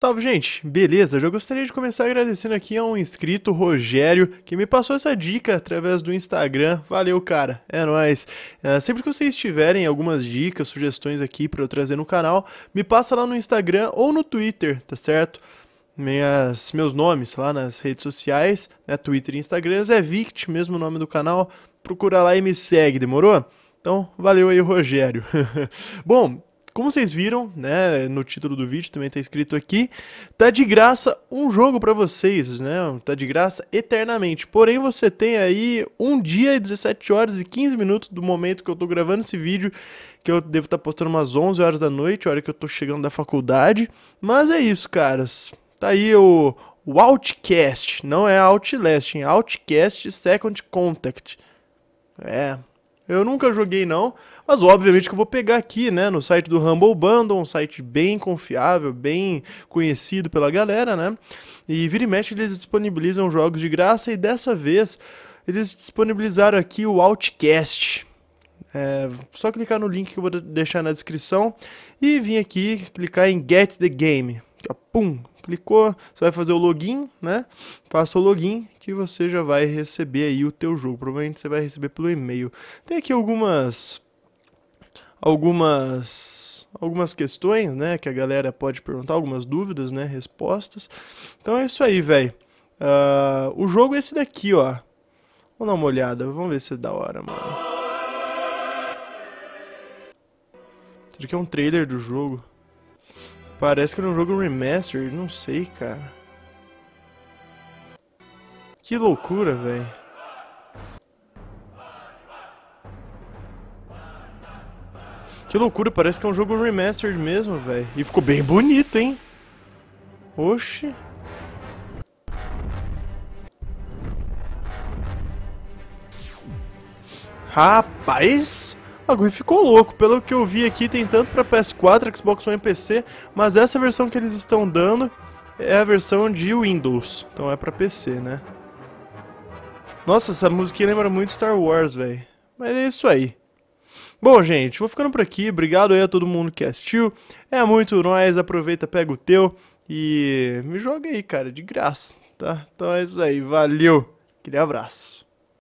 Salve, gente! Beleza? Já gostaria de começar agradecendo aqui a um inscrito, Rogério, que me passou essa dica através do Instagram. Valeu, cara! É nóis! É, sempre que vocês tiverem algumas dicas, sugestões aqui para eu trazer no canal, me passa lá no Instagram ou no Twitter, tá certo? Minhas, meus nomes lá nas redes sociais, né, Twitter e Instagram, é Vict, mesmo o nome do canal. Procura lá e me segue, demorou? Então, valeu aí, Rogério. Bom, como vocês viram, né, no título do vídeo também está escrito aqui, tá de graça um jogo para vocês, né? Tá de graça eternamente. Porém, você tem aí um dia e 17 horas e 15 minutos do momento que eu tô gravando esse vídeo, que eu devo estar tá postando umas 11 horas da noite, hora que eu tô chegando da faculdade. Mas é isso, caras. Tá aí o, o Outcast, não é Outlast, hein? Outcast Second Contact. É, eu nunca joguei não, mas obviamente que eu vou pegar aqui, né, no site do Humble Bundle, um site bem confiável, bem conhecido pela galera, né? E vira e mexe eles disponibilizam jogos de graça e dessa vez eles disponibilizaram aqui o Outcast. É, só clicar no link que eu vou deixar na descrição e vir aqui clicar em Get the Game. Pum, clicou, você vai fazer o login, né? Faça o login que você já vai receber aí o teu jogo. Provavelmente você vai receber pelo e-mail. Tem aqui algumas algumas algumas questões, né, que a galera pode perguntar, algumas dúvidas, né, respostas. Então é isso aí, velho. Uh, ah, o jogo é esse daqui, ó. Vamos dar uma olhada, vamos ver se é da hora, mano. Isso aqui é um trailer do jogo. Parece que era um jogo remastered, não sei, cara. Que loucura, velho. Que loucura, parece que é um jogo remastered mesmo, velho. E ficou bem bonito, hein? Oxi. Rapaz! bagulho ficou louco. Pelo que eu vi aqui, tem tanto para PS4, Xbox One e PC, mas essa versão que eles estão dando é a versão de Windows. Então é para PC, né? Nossa, essa musiquinha lembra muito Star Wars, velho. Mas é isso aí. Bom, gente, vou ficando por aqui. Obrigado aí a todo mundo que assistiu. É muito nóis, aproveita, pega o teu e me joga aí, cara, de graça, tá? Então é isso aí, valeu. Aquele abraço.